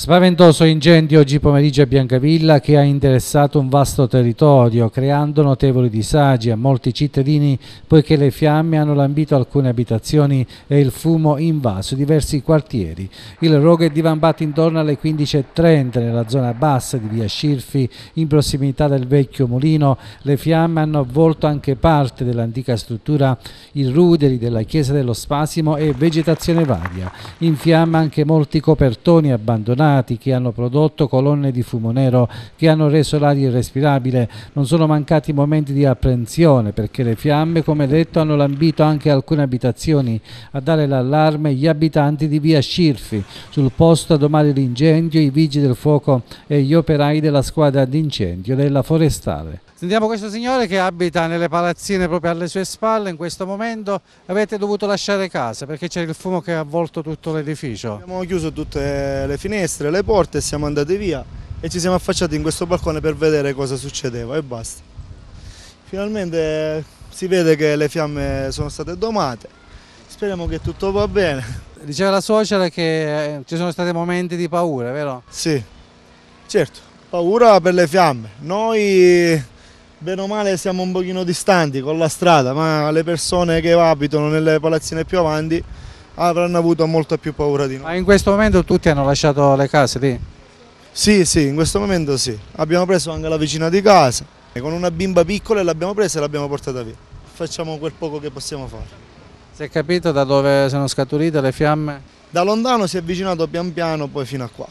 Spaventoso incendio oggi pomeriggio a Biancavilla che ha interessato un vasto territorio, creando notevoli disagi a molti cittadini poiché le fiamme hanno lambito alcune abitazioni e il fumo invaso diversi quartieri. Il rogo è divampato intorno alle 15.30 nella zona bassa di via Scirfi, in prossimità del vecchio mulino. Le fiamme hanno avvolto anche parte dell'antica struttura, i ruderi della chiesa dello Spasimo e vegetazione varia. In fiamme anche molti copertoni abbandonati inquinati, che hanno prodotto colonne di fumo nero, che hanno reso l'aria irrespirabile. Non sono mancati momenti di apprensione perché le fiamme, come detto, hanno lambito anche alcune abitazioni. A dare l'allarme gli abitanti di via Scirfi. Sul posto a domani l'incendio, i vigili del fuoco e gli operai della squadra d'incendio della forestale. Sentiamo questo signore che abita nelle palazzine proprio alle sue spalle, in questo momento avete dovuto lasciare casa perché c'era il fumo che ha avvolto tutto l'edificio. Abbiamo chiuso tutte le finestre, le porte, siamo andati via e ci siamo affacciati in questo balcone per vedere cosa succedeva e basta. Finalmente eh, si vede che le fiamme sono state domate, speriamo che tutto va bene. Diceva la suocera che eh, ci sono stati momenti di paura, vero? Sì, certo, paura per le fiamme. Noi bene o male siamo un pochino distanti con la strada, ma le persone che abitano nelle palazzine più avanti avranno avuto molta più paura di noi. Ma in questo momento tutti hanno lasciato le case lì? Sì, sì, in questo momento sì. Abbiamo preso anche la vicina di casa, con una bimba piccola l'abbiamo presa e l'abbiamo portata via. Facciamo quel poco che possiamo fare. Si è capito da dove sono scaturite le fiamme? Da lontano si è avvicinato pian piano poi fino a qua.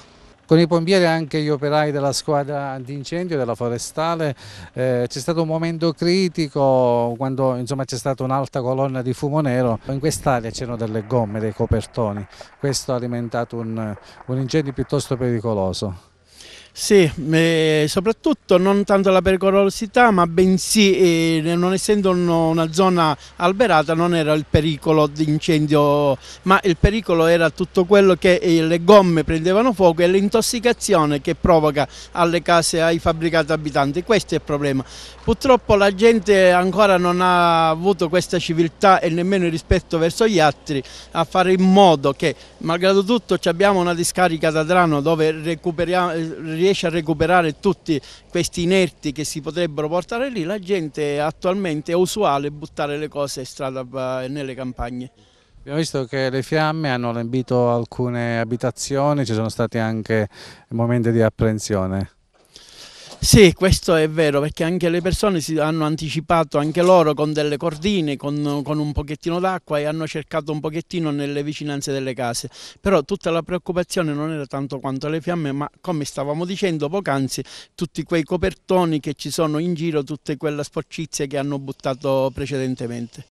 Con i pompieri e anche gli operai della squadra antincendio della forestale eh, c'è stato un momento critico quando c'è stata un'alta colonna di fumo nero. In quest'area c'erano delle gomme, dei copertoni. Questo ha alimentato un, un incendio piuttosto pericoloso. Sì, eh, soprattutto non tanto la pericolosità, ma bensì eh, non essendo uno, una zona alberata non era il pericolo di incendio, ma il pericolo era tutto quello che eh, le gomme prendevano fuoco e l'intossicazione che provoca alle case, ai fabbricati abitanti. Questo è il problema. Purtroppo la gente ancora non ha avuto questa civiltà e nemmeno il rispetto verso gli altri a fare in modo che, malgrado tutto, abbiamo una discarica da Drano dove recuperiamo riesce a recuperare tutti questi inerti che si potrebbero portare lì, la gente attualmente è usuale buttare le cose in strada eh, nelle campagne. Abbiamo visto che le fiamme hanno lambito alcune abitazioni, ci sono stati anche momenti di apprensione. Sì, questo è vero, perché anche le persone si hanno anticipato, anche loro, con delle cordine, con, con un pochettino d'acqua e hanno cercato un pochettino nelle vicinanze delle case. Però tutta la preoccupazione non era tanto quanto le fiamme, ma come stavamo dicendo poc'anzi, tutti quei copertoni che ci sono in giro, tutte quelle sporcizie che hanno buttato precedentemente.